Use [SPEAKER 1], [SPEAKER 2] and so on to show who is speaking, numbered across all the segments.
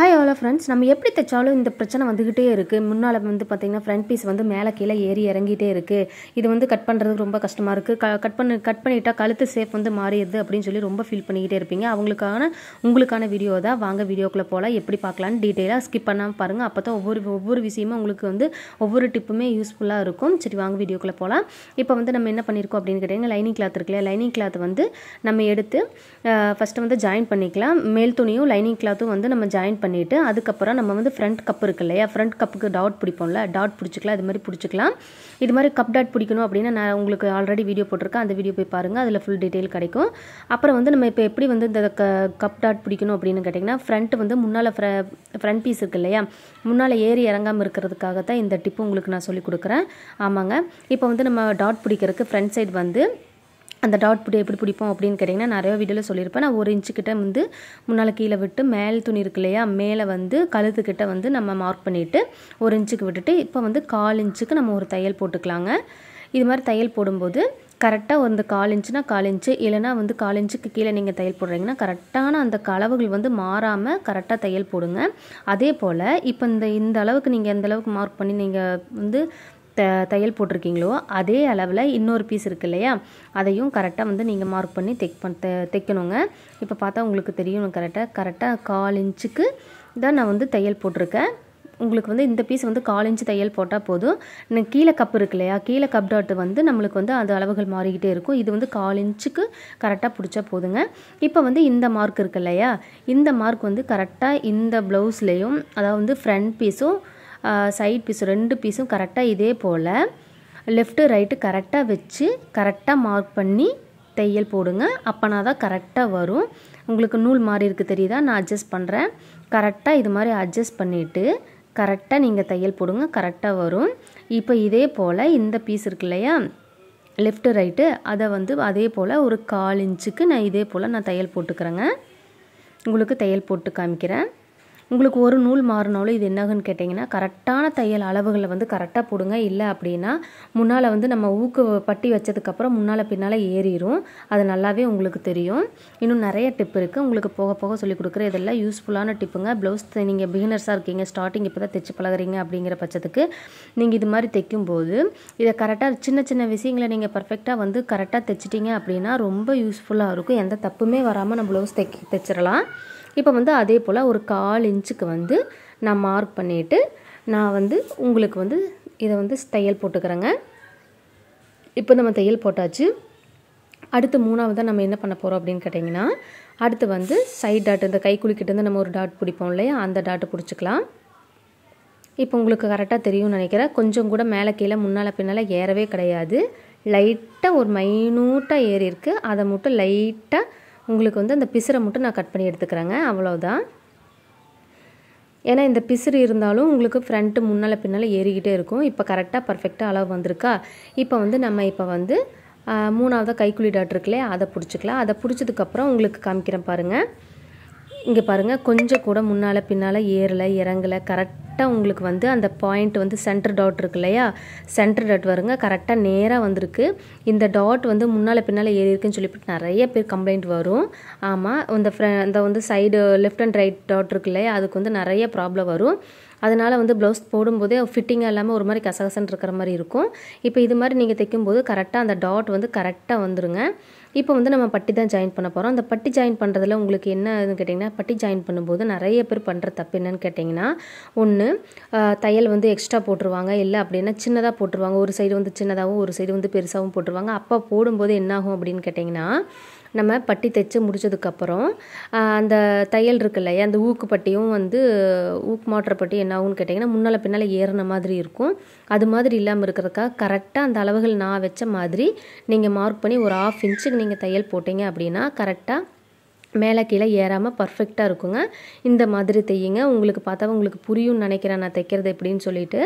[SPEAKER 1] hi hello friends நம்ம எப்படி தைச்சாலும் இந்த பிரச்சனை வந்துக்கிட்டே இருக்குது முன்னால் வந்து பார்த்திங்கன்னா ஃப்ரண்ட் பீஸ் வந்து மேலே கீழே ஏறி இறங்கிட்டே இருக்குது இது வந்து கட் பண்ணுறதுக்கு ரொம்ப கஷ்டமாக இருக்குது க கட் பண்ணி கட் பண்ணிட்டா கழுத்து சேஃப் வந்து மாறிடுது அப்படின்னு சொல்லி ரொம்ப ஃபீல் பண்ணிக்கிட்டே இருப்பீங்க அவங்களுக்கான உங்களுக்கான வீடியோ தான் வாங்க வீடியோக்குள்ளே போகலாம் எப்படி பார்க்கலான்னு டீட்டெயிலாக ஸ்கிப் பண்ணாமல் பாருங்கள் அப்போ தான் ஒவ்வொரு ஒவ்வொரு விஷயமும் உங்களுக்கு வந்து ஒவ்வொரு டிப்புமே யூஸ்ஃபுல்லாக இருக்கும் சரி வாங்க வீடியோக்குள்ளே போகலாம் இப்போ வந்து நம்ம என்ன பண்ணியிருக்கோம் அப்படின்னு கேட்டிங்கன்னா லைனிங் கிளாத் இருக்கு இல்லையா லைனிங் கிளாத் வந்து நம்ம எடுத்து ஃபஸ்ட்டு வந்து ஜாயின் பண்ணிக்கலாம் மேல் துணியும் லைனிங் கிளாத்தும் வந்து நம்ம ஜாயின் பண்ணி பண்ணிவிட்டு அதுக்கப்புறம் நம்ம வந்து ஃப்ரண்ட் கப் இருக்கு இல்லையா ஃப்ரண்ட் கப்புக்கு டாட் பிடிப்போம்ல டாட் பிடிச்சிக்கலாம் இது மாதிரி பிடிச்சிக்கலாம் இது மாதிரி கப் டாட் பிடிக்கணும் அப்படின்னா நான் உங்களுக்கு ஆல்ரெடி வீடியோ போட்டிருக்கேன் அந்த வீடியோ போய் பாருங்கள் அதில் ஃபுல் டீட்டெயில் கிடைக்கும் அப்புறம் வந்து நம்ம இப்போ எப்படி வந்து இந்த க கப் டாட் பிடிக்கணும் அப்படின்னு கேட்டிங்கன்னா ஃப்ரண்ட் வந்து முன்னால் ஃப்ர ஃப்ரண்ட் பீஸ் இருக்குது இல்லையா முன்னால் ஏறி இறங்காமல் இருக்கிறதுக்காக தான் இந்த டிப்பு உங்களுக்கு நான் சொல்லிக் கொடுக்குறேன் ஆமாங்க இப்போ வந்து நம்ம டாட் பிடிக்கிறதுக்கு ஃப்ரண்ட் சைடு வந்து அந்த டாட் பிடி எப்படி பிடிப்போம் அப்படின்னு கேட்டிங்கன்னா நிறைய வீடியோவில் சொல்லியிருப்பேன் நான் ஒரு கிட்டே வந்து முன்னால் கீழே விட்டு மேல் துணி இருக்கு இல்லையா மேலே வந்து கழுத்துக்கிட்ட வந்து நம்ம மார்க் பண்ணிவிட்டு ஒரு இன்ச்சுக்கு விட்டுட்டு இப்போ வந்து கால் இன்ச்சுக்கு நம்ம ஒரு தையல் போட்டுக்கலாங்க இது மாதிரி தையல் போடும்போது கரெக்டாக வந்து கால் இன்ச்சுனா கால் இன்ச்சு இல்லைனா வந்து கால் இன்ச்சுக்கு கீழே நீங்கள் தையல் போடுறீங்கன்னா கரெக்டான அந்த கலவுகள் வந்து மாறாமல் கரெக்டாக தையல் போடுங்க அதே போல் இப்போ இந்த இந்த அளவுக்கு நீங்கள் அந்த அளவுக்கு மார்க் பண்ணி நீங்கள் வந்து த தையல் போட்டிருக்கீங்களோ அதே அளவில் இன்னொரு பீஸ் இருக்கு இல்லையா அதையும் கரெக்டாக வந்து நீங்கள் மார்க் பண்ணி தைக் பண்ண தைக்கணுங்க இப்போ பார்த்தா உங்களுக்கு தெரியும் கரெக்டாக கரெக்டாக கால் இன்ச்சுக்கு தான் நான் வந்து தையல் போட்டிருக்கேன் உங்களுக்கு வந்து இந்த பீஸ் வந்து கால் இன்ச்சு தையல் போட்டால் போதும் கீழே கப் இருக்கு இல்லையா கீழே கப் டாட்டு வந்து நம்மளுக்கு வந்து அந்த அளவுகள் மாறிக்கிட்டே இருக்கும் இது வந்து கால் இன்ச்சுக்கு கரெக்டாக பிடிச்சா போதுங்க இப்போ வந்து இந்த மார்க் இருக்கு இல்லையா இந்த மார்க் வந்து கரெக்டாக இந்த ப்ளவுஸ்லேயும் அதாவது வந்து ஃப்ரண்ட் பீஸும் சைட் பீஸும் ரெண்டு பீஸும் கரெக்டாக இதே போல் லெஃப்ட்டு ரைட்டு கரெக்டாக வச்சு கரெக்டாக மார்க் பண்ணி தையல் போடுங்க அப்போனா தான் கரெக்டாக வரும் உங்களுக்கு நூல் மாதிரி இருக்குது தெரியுதா நான் அட்ஜஸ்ட் பண்ணுறேன் கரெக்டாக இது மாதிரி அட்ஜஸ்ட் பண்ணிவிட்டு கரெக்டாக நீங்கள் தையல் போடுங்க கரெக்டாக வரும் இப்போ இதே போல் இந்த பீஸ் இருக்கு இல்லையா லெஃப்ட்டு ரைட்டு அதை வந்து அதே போல் ஒரு கால் இன்ச்சுக்கு நான் இதே போல் நான் தையல் போட்டுக்கிறேங்க உங்களுக்கு தையல் போட்டு காமிக்கிறேன் உங்களுக்கு ஒரு நூல் மாறினாலும் இது என்னகுன்னு கேட்டிங்கன்னா கரெக்டான தையல் அளவுகளை வந்து கரெக்டாக போடுங்க இல்லை அப்படின்னா முன்னால் வந்து நம்ம ஊக்கு பட்டி வச்சதுக்கப்புறம் முன்னால் பின்னால் ஏறிடும் அது நல்லாவே உங்களுக்கு தெரியும் இன்னும் நிறைய டிப் இருக்குது உங்களுக்கு போக போக சொல்லிக் கொடுக்குற இதெல்லாம் யூஸ்ஃபுல்லான டிப்புங்க ப்ளவுஸ் நீங்கள் பிகினர்ஸாக இருக்கீங்க ஸ்டார்டிங் இப்போ தான் தைச்சு பழகிறீங்க அப்படிங்கிற பட்சத்துக்கு நீங்கள் இது மாதிரி தைக்கும்போது இதை கரெக்டாக சின்ன சின்ன விஷயங்களை நீங்கள் பர்ஃபெக்டாக வந்து கரெக்டாக தைச்சிட்டிங்க அப்படின்னா ரொம்ப யூஸ்ஃபுல்லாக இருக்கும் எந்த தப்புமே வராமல் நம்ம ப்ளவுஸ் தைக்க தைச்சிடலாம் இப்போ வந்து அதே போல் ஒரு கால் இன்ச்சுக்கு வந்து நான் மார்க் பண்ணிவிட்டு நான் வந்து உங்களுக்கு வந்து இதை வந்து தையல் போட்டுக்கிறேங்க இப்போ நம்ம தையல் போட்டாச்சு அடுத்து மூணாவதாக நம்ம என்ன பண்ண போகிறோம் அப்படின்னு கேட்டிங்கன்னா அடுத்து வந்து சைட் டாட் இந்த கை குலுக்கிட்டேருந்து நம்ம ஒரு டாட் பிடிப்போம் இல்லையா அந்த டாட்டை பிடிச்சிக்கலாம் இப்போ உங்களுக்கு கரெக்டாக தெரியும்னு நினைக்கிறேன் கொஞ்சம் கூட மேலே கீழே முன்னால் பின்னால் ஏறவே கிடையாது லைட்டாக ஒரு மைனூட்டாக ஏறி இருக்குது அதை மட்டும் லைட்டாக உங்களுக்கு வந்து அந்த பிசுரை மட்டும் நான் கட் பண்ணி எடுத்துக்கிறேங்க அவ்வளோதான் ஏன்னா இந்த பிசுறு இருந்தாலும் உங்களுக்கு ஃப்ரண்ட்டு முன்னால் பின்னால் ஏறிக்கிட்டே இருக்கும் இப்போ கரெக்டாக பர்ஃபெக்டாக அளவு வந்திருக்கா இப்போ வந்து நம்ம இப்போ வந்து மூணாவதாக கைக்குழி டாட் இருக்குல்லையே அதை பிடிச்சிக்கலாம் அதை பிடிச்சதுக்கப்புறம் உங்களுக்கு காமிக்கிறேன் பாருங்கள் இங்கே பாருங்கள் கொஞ்சம் கூட முன்னால் பின்னால் ஏறலை இறங்கலை கரெக்டாக உங்களுக்கு வந்து அந்த பாயிண்ட் வந்து சென்டர் டாட் இருக்கு இல்லையா சென்டர் டாட் வருங்க கரெக்டாக நேராக வந்திருக்கு இந்த டாட் வந்து முன்னால் பின்னால் ஏறி இருக்குன்னு சொல்லிவிட்டு நிறைய பேர் கம்ப்ளைண்ட் வரும் ஆமாம் இந்த ஃப்ர இந்த வந்து side left and right dot இருக்கு இல்லையா அதுக்கு வந்து நிறைய ப்ராப்ளம் வரும் அதனால் வந்து ப்ளவுஸ் போடும்போதே ஃபிட்டிங்காக இல்லாமல் ஒரு மாதிரி கசகசன் இருக்கிற மாதிரி இருக்கும் இப்போ இது மாதிரி நீங்கள் தைக்கும்போது கரெக்டாக அந்த டாட் வந்து கரெக்டாக வந்துருங்க இப்போ வந்து நம்ம பட்டி தான் ஜாயின் பண்ண போகிறோம் அந்த பட்டி ஜாயின் பண்ணுறதுல உங்களுக்கு என்னன்னு கேட்டிங்கன்னா பட்டி ஜாயின் பண்ணும்போது நிறைய பேர் பண்ணுற தப்பு என்னன்னு கேட்டிங்கன்னா ஒன்று தையல் வந்து எக்ஸ்ட்ரா போட்டுருவாங்க இல்லை அப்படின்னா சின்னதாக போட்டுருவாங்க ஒரு சைடு வந்து சின்னதாகவும் ஒரு சைடு வந்து பெருசாகவும் போட்டுருவாங்க அப்போ போடும்போது என்னாகும் அப்படின்னு கேட்டிங்கன்னா நம்ம பட்டி தைச்சு முடித்ததுக்கப்புறம் அந்த தையல் இருக்குல்ல இல்லையா அந்த ஊக்கு பட்டியும் வந்து ஊக்கு மாட்டுற பட்டி என்ன ஆகும்னு கேட்டிங்கன்னா முன்னால் பின்னால் ஏறின மாதிரி இருக்கும் அது மாதிரி இல்லாமல் இருக்கிறதுக்காக கரெக்டாக அந்த அளவுகள் நான் வச்ச மாதிரி நீங்கள் மார்க் பண்ணி ஒரு ஆஃப் இன்ச்சுக்கு நீங்கள் தையல் போட்டிங்க அப்படின்னா கரெக்டாக மேலே கீழே ஏறாமல் பர்ஃபெக்டாக இருக்குங்க இந்த மாதிரி தையுங்க உங்களுக்கு பார்த்தா உங்களுக்கு புரியும்னு நினைக்கிறேன் நான் தைக்கிறது எப்படின்னு சொல்லிவிட்டு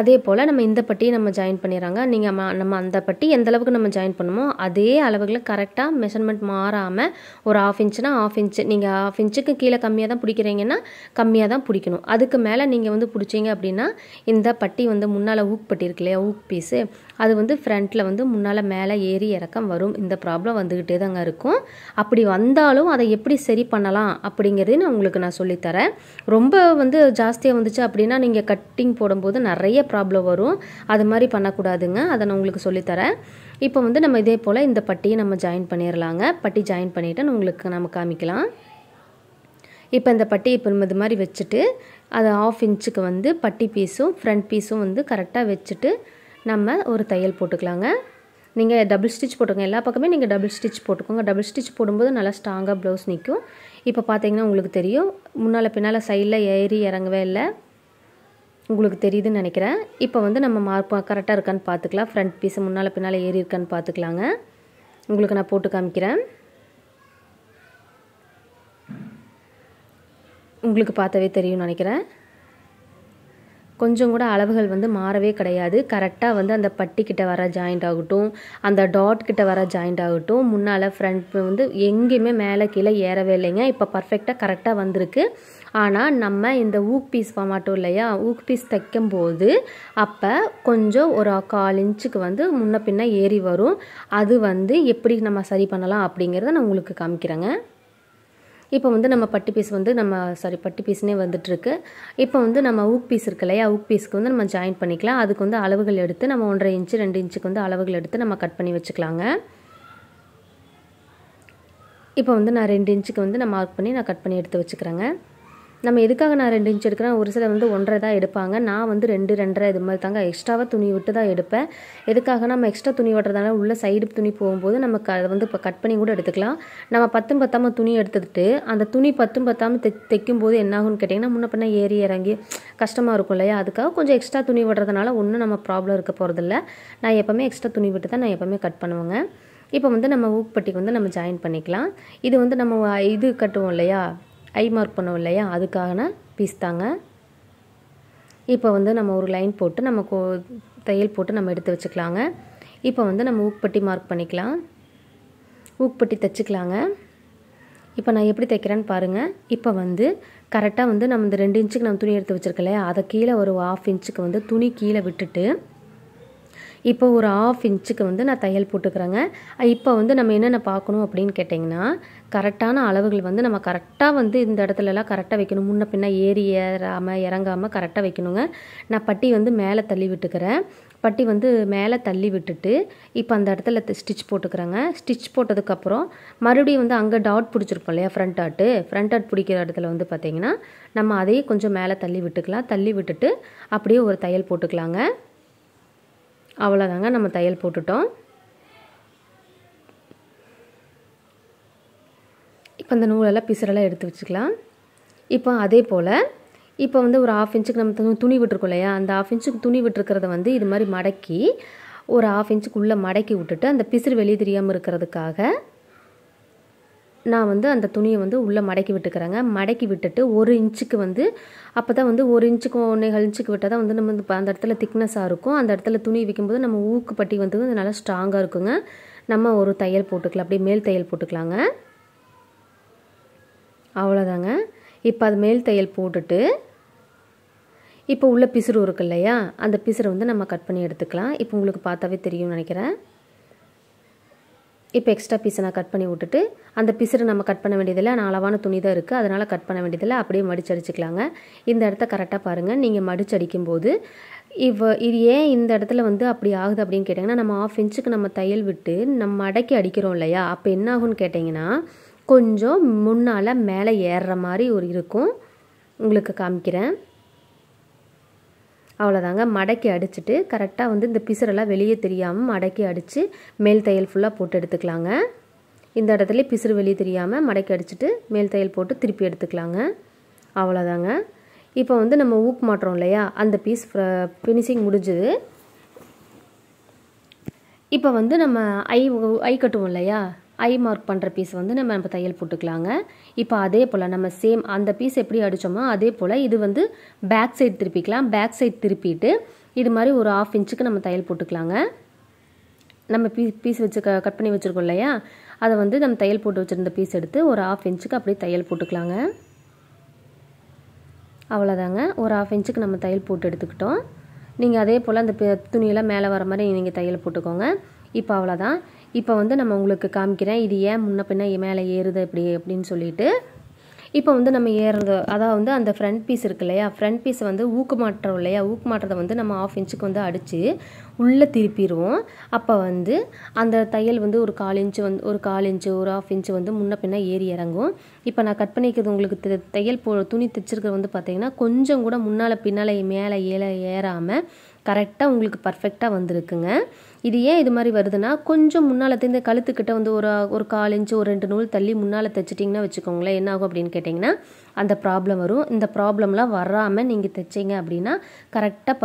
[SPEAKER 1] அதே போல் நம்ம இந்த பட்டியை நம்ம ஜாயின் பண்ணிடுறாங்க நீங்கள் நம்ம அந்த பட்டி எந்த அளவுக்கு நம்ம ஜாயின் பண்ணுமோ அதே அளவுகளை கரெக்டாக மெஷர்மெண்ட் மாறாமல் ஒரு ஆஃப் இன்ச்சுனா ஆஃப் இன்ச்சு நீங்கள் ஆஃப் இன்ச்சுக்கு கீழே கம்மியாக தான் பிடிக்கிறீங்கன்னா கம்மியாக தான் பிடிக்கணும் அதுக்கு மேலே நீங்கள் வந்து பிடிச்சிங்க அப்படின்னா இந்த பட்டி வந்து முன்னால் ஊக் பட்டி இருக்கு இல்லையா ஊக் பீஸு அது வந்து ஃப்ரண்ட்டில் வந்து முன்னால் மேலே ஏறி இறக்கம் வரும் இந்த ப்ராப்ளம் வந்துக்கிட்டே தாங்க இருக்கும் அப்படி வந்தாலும் அதை எப்படி சரி பண்ணலாம் அப்படிங்கிறது நான் உங்களுக்கு நான் சொல்லித்தரேன் ரொம்ப வந்து ஜாஸ்தியாக வந்துச்சு அப்படின்னா நீங்கள் கட்டிங் போடும்போது நிறைய ப்ராப்ளம் வரும் அது மாதிரி பண்ணக்கூடாதுங்க அதை நான் உங்களுக்கு சொல்லித்தரேன் இப்போ வந்து நம்ம இதே போல் இந்த பட்டியை நம்ம ஜாயின் பண்ணிடலாங்க பட்டி ஜாயின் பண்ணிவிட்டு நான் உங்களுக்கு நம்ம காமிக்கலாம் இப்போ இந்த பட்டி இப்போ நம்ம இது மாதிரி வச்சுட்டு அதை ஆஃப் இன்ச்சுக்கு வந்து பட்டி பீஸும் ஃப்ரண்ட் பீஸும் வந்து கரெக்டாக வச்சுட்டு நம்ம ஒரு தையல் போட்டுக்கலாங்க நீங்கள் டபுள் ஸ்டிச் போட்டுக்கோங்க எல்லா பக்கமே நீங்கள் டபுள் ஸ்டிச் போட்டுக்கோங்க டபுள் ஸ்டிச் போடும்போது நல்லா ஸ்ட்ராங்காக ப்ளவுஸ் நிற்கும் இப்போ பார்த்தீங்கன்னா உங்களுக்கு தெரியும் முன்னால் பின்னால் சைடில் ஏறி இறங்கவே இல்லை உங்களுக்கு தெரியுதுன்னு நினைக்கிறேன் இப்போ வந்து நம்ம மார்க் கரெக்டாக இருக்கான்னு பார்த்துக்கலாம் ஃப்ரண்ட் பீஸ் முன்னால் பின்னால் ஏறி இருக்கான்னு பார்த்துக்கலாங்க உங்களுக்கு நான் போட்டு காமிக்கிறேன் உங்களுக்கு பார்த்தவே தெரியும்னு நினைக்கிறேன் கொஞ்சம் கூட அளவுகள் வந்து மாறவே கிடையாது கரெக்டாக வந்து அந்த கிட்ட வர ஜாயிண்ட் ஆகட்டும் அந்த டாட் கிட்ட வர ஜாயிண்ட் ஆகட்டும் முன்னால் ஃப்ரண்ட் வந்து எங்கேயுமே மேலே கீழே ஏறவே இல்லைங்க இப்போ பர்ஃபெக்டாக கரெக்டாக வந்திருக்கு ஆனால் நம்ம இந்த ஊக் பீஸ் மட்டும் இல்லையா ஊக் பீஸ் தைக்கும்போது அப்போ கொஞ்சம் ஒரு கால் இன்ச்சுக்கு வந்து முன்ன பின்ன ஏறி வரும் அது வந்து எப்படி நம்ம சரி பண்ணலாம் அப்படிங்கிறத நான் உங்களுக்கு காமிக்கிறேங்க இப்போ வந்து நம்ம பட்டி பீஸ் வந்து நம்ம சாரி பட்டி பீஸ்னே வந்துட்டுருக்கு இப்போ வந்து நம்ம ஊக் பீஸ் இருக்கு இல்லையா ஊக் பீஸ்க்கு வந்து நம்ம ஜாயின் பண்ணிக்கலாம் அதுக்கு வந்து அளவுகள் எடுத்து நம்ம ஒன்றரை இன்ச்சு ரெண்டு இன்ச்சுக்கு வந்து அளவுகள் எடுத்து நம்ம கட் பண்ணி வச்சுக்கலாங்க இப்போ வந்து நான் ரெண்டு இன்ச்சுக்கு வந்து நான் மார்க் பண்ணி நான் கட் பண்ணி எடுத்து வச்சுக்கிறேங்க நம்ம எதுக்காக நான் ரெண்டு இன்ச் எடுக்கிறேன் ஒரு சில வந்து ஒன்றரை தான் எடுப்பாங்க நான் வந்து ரெண்டு ரெண்டரை இது மாதிரி தாங்க எக்ஸ்ட்ராவாக துணி விட்டு தான் எடுப்பேன் எதுக்காக நம்ம எக்ஸ்ட்ரா துணி வெட்டுறதுனால உள்ள சைடு துணி போகும்போது நமக்கு அதை வந்து இப்போ கட் பண்ணி கூட எடுத்துக்கலாம் நம்ம பத்தும் பத்தாமல் துணி எடுத்துக்கிட்டு அந்த துணி பத்தும் பத்தாமல் தை தைக்கும் போது என்னாகும்னு கேட்டிங்கன்னா முன்ன பண்ண ஏறி இறங்கி கஷ்டமாக இருக்கும் இல்லையா அதுக்காக கொஞ்சம் எக்ஸ்ட்ரா துணி விடுறதுனால ஒன்றும் நம்ம ப்ராப்ளம் இருக்க போகிறதில்ல நான் எப்போவுமே எக்ஸ்ட்ரா துணி விட்டு தான் நான் எப்போவுமே கட் பண்ணுவேங்க இப்போ வந்து நம்ம ஊக்பட்டிக்கு வந்து நம்ம ஜாயின் பண்ணிக்கலாம் இது வந்து நம்ம இது கட்டுவோம் இல்லையா ஐ மார்க் பண்ணோம் இல்லையா அதுக்கான பீஸ் தாங்க இப்போ வந்து நம்ம ஒரு லைன் போட்டு நம்ம கோ தையல் போட்டு நம்ம எடுத்து வச்சுக்கலாங்க இப்போ வந்து நம்ம ஊக்பட்டி மார்க் பண்ணிக்கலாம் ஊக்பட்டி தைச்சிக்கலாங்க இப்போ நான் எப்படி தைக்கிறேன்னு பாருங்கள் இப்போ வந்து கரெக்டாக வந்து நம்ம இந்த ரெண்டு இன்ச்சுக்கு நம்ம துணி எடுத்து வச்சுருக்கலையே அதை கீழே ஒரு ஹாஃப் இன்ச்சுக்கு வந்து துணி கீழே விட்டுட்டு இப்போ ஒரு ஆஃப் இன்ச்சுக்கு வந்து நான் தையல் போட்டுக்கிறேங்க இப்போ வந்து நம்ம என்னென்ன பார்க்கணும் அப்படின்னு கேட்டிங்கன்னா கரெக்டான அளவுகள் வந்து நம்ம கரெக்டாக வந்து இந்த இடத்துலலாம் கரெக்டாக வைக்கணும் முன்ன பின்ன ஏறி ஏறாமல் இறங்காமல் கரெக்டாக வைக்கணுங்க நான் பட்டி வந்து மேலே தள்ளி விட்டுக்கிறேன் பட்டி வந்து மேலே தள்ளி விட்டுட்டு இப்போ அந்த இடத்துல ஸ்டிச் போட்டுக்கிறேங்க ஸ்டிச் போட்டதுக்கப்புறம் மறுபடியும் வந்து அங்கே டாட் பிடிச்சிருப்போம் இல்லையா ஃப்ரண்ட் ஆட்டு ஃப்ரண்ட் ஆட் பிடிக்கிற இடத்துல வந்து பார்த்திங்கன்னா நம்ம அதையே கொஞ்சம் மேலே தள்ளி விட்டுக்கலாம் தள்ளி விட்டுட்டு அப்படியே ஒரு தையல் போட்டுக்கலாங்க அவ்வளோதாங்க நம்ம தையல் போட்டுட்டோம் இப்போ அந்த நூலெல்லாம் பிசுறெல்லாம் எடுத்து வச்சுக்கலாம் இப்போ அதே போல் இப்போ வந்து ஒரு ஆஃப் இன்ச்சுக்கு நம்ம துணி விட்டுருக்கோம் இல்லையா அந்த ஆஃப் இன்ச்சுக்கு துணி விட்டுருக்கிறத வந்து இது மாதிரி மடக்கி ஒரு ஆஃப் இன்ச்சுக்கு உள்ளே மடக்கி விட்டுட்டு அந்த பிசுறு வெளியே தெரியாமல் இருக்கிறதுக்காக நான் வந்து அந்த துணியை வந்து உள்ளே மடக்கி விட்டுக்கிறேங்க மடக்கி விட்டுட்டு ஒரு இன்ச்சுக்கு வந்து அப்போ தான் வந்து ஒரு இன்ச்சுக்கு ஒன்றேகால் இன்ச்சுக்கு விட்டால் தான் வந்து நம்ம அந்த இடத்துல திக்னஸாக இருக்கும் அந்த இடத்துல துணி வைக்கும்போது நம்ம ஊக்கு பட்டி வந்து நல்லா ஸ்ட்ராங்காக இருக்குங்க நம்ம ஒரு தையல் போட்டுக்கலாம் அப்படியே மேல் தையல் போட்டுக்கலாங்க அவ்வளோதாங்க இப்போ அது மேல் தையல் போட்டுட்டு இப்போ உள்ள பிசுறு இருக்கு இல்லையா அந்த பிசுரை வந்து நம்ம கட் பண்ணி எடுத்துக்கலாம் இப்போ உங்களுக்கு பார்த்தாவே தெரியும்னு நினைக்கிறேன் இப்போ எக்ஸ்ட்ரா பீஸை நான் கட் பண்ணி விட்டுட்டு அந்த பிசுறு நம்ம கட் பண்ண வேண்டியதில்லை நான் அளவான துணி தான் இருக்குது அதனால் கட் பண்ண வேண்டியதில்லை அப்படியே மடிச்சடிச்சிக்கலாங்க இந்த இடத்த கரெக்டாக பாருங்கள் நீங்கள் மடிச்சடிக்கும் போது இவ் இது ஏன் இந்த இடத்துல வந்து அப்படி ஆகுது அப்படின்னு கேட்டிங்கன்னா நம்ம ஆஃப் இன்ச்சுக்கு நம்ம தையல் விட்டு நம்ம அடக்கி அடிக்கிறோம் இல்லையா அப்போ என்னாகும்னு கேட்டிங்கன்னா கொஞ்சம் முன்னால் மேலே ஏறுற மாதிரி ஒரு இருக்கும் உங்களுக்கு காமிக்கிறேன் அவ்வளோதாங்க மடக்கி அடிச்சுட்டு கரெக்டாக வந்து இந்த பிசுரெல்லாம் வெளியே தெரியாமல் மடக்கி அடித்து மேல் தையல் ஃபுல்லாக போட்டு எடுத்துக்கலாங்க இந்த இடத்துல பிசுறு வெளியே தெரியாமல் மடக்கி அடிச்சுட்டு மேல் தையல் போட்டு திருப்பி எடுத்துக்கலாங்க அவ்வளோதாங்க இப்போ வந்து நம்ம ஊக் மாட்டுறோம் இல்லையா அந்த பீஸ் ஃபினிஷிங் முடிஞ்சுது இப்போ வந்து நம்ம ஐ ஐ கட்டுவோம் இல்லையா ஐ மார்க் பண்ணுற பீஸ் வந்து நம்ம நம்ம தையல் போட்டுக்கலாங்க இப்போ அதே போல் நம்ம சேம் அந்த பீஸ் எப்படி அடித்தோமோ அதே போல் இது வந்து பேக் சைட் திருப்பிக்கலாம் பேக் சைட் திருப்பிட்டு இது மாதிரி ஒரு ஆஃப் இன்ச்சுக்கு நம்ம தையல் போட்டுக்கலாங்க நம்ம பீ பீஸ் வச்சு க கட் பண்ணி வச்சுருக்கோம் இல்லையா அதை வந்து நம்ம தையல் போட்டு வச்சுருந்த பீஸ் எடுத்து ஒரு ஆஃப் இன்ச்சுக்கு அப்படியே தையல் போட்டுக்கலாங்க அவ்வளோதாங்க ஒரு ஆஃப் இன்ச்சுக்கு நம்ம தையல் போட்டு எடுத்துக்கிட்டோம் நீங்கள் அதே போல் அந்த துணியெல்லாம் மேலே வர மாதிரி நீங்கள் தையல் போட்டுக்கோங்க இப்போ அவ்வளோதான் இப்போ வந்து நம்ம உங்களுக்கு காமிக்கிறேன் இது ஏன் முன்ன பின்ன மேலே ஏறுது இப்படி அப்படின்னு சொல்லிட்டு இப்போ வந்து நம்ம ஏறுறது அதாவது வந்து அந்த ஃப்ரண்ட் பீஸ் இருக்கு இல்லையா ஃப்ரண்ட் பீஸ் வந்து ஊக்கு மாட்டுறோம் இல்லையா ஊக்கு மாட்டுறதை வந்து நம்ம ஆஃப் இன்ச்சுக்கு வந்து அடித்து உள்ளே திருப்பிடுவோம் அப்போ வந்து அந்த தையல் வந்து ஒரு கால் இன்ச்சு வந்து ஒரு கால் இன்ச்சு ஒரு ஆஃப் இன்ச்சு வந்து முன்ன பின்ன ஏறி இறங்கும் இப்போ நான் கட் பண்ணிக்கிறது உங்களுக்கு தையல் போ துணி தைச்சிருக்கிறது வந்து பார்த்தீங்கன்னா கொஞ்சம் கூட முன்னால் பின்னால் மேலே ஏற ஏறாமல் கரெக்டாக உங்களுக்கு பர்ஃபெக்டாக வந்திருக்குங்க இது ஏன் இது மாதிரி வருதுன்னா கொஞ்சம் முன்னால் இந்த கழுத்துக்கிட்ட வந்து ஒரு ஒரு கால் இன்ச்சு ஒரு ரெண்டு நூல் தள்ளி முன்னால் தைச்சிட்டிங்கன்னா வச்சுக்கோங்களேன் என்ன ஆகும் அப்படின்னு கேட்டிங்கன்னா அந்த ப்ராப்ளம் வரும் இந்த ப்ராப்ளம்லாம் வராமல் நீங்கள் தைச்சிங்க அப்படின்னா கரெக்டாக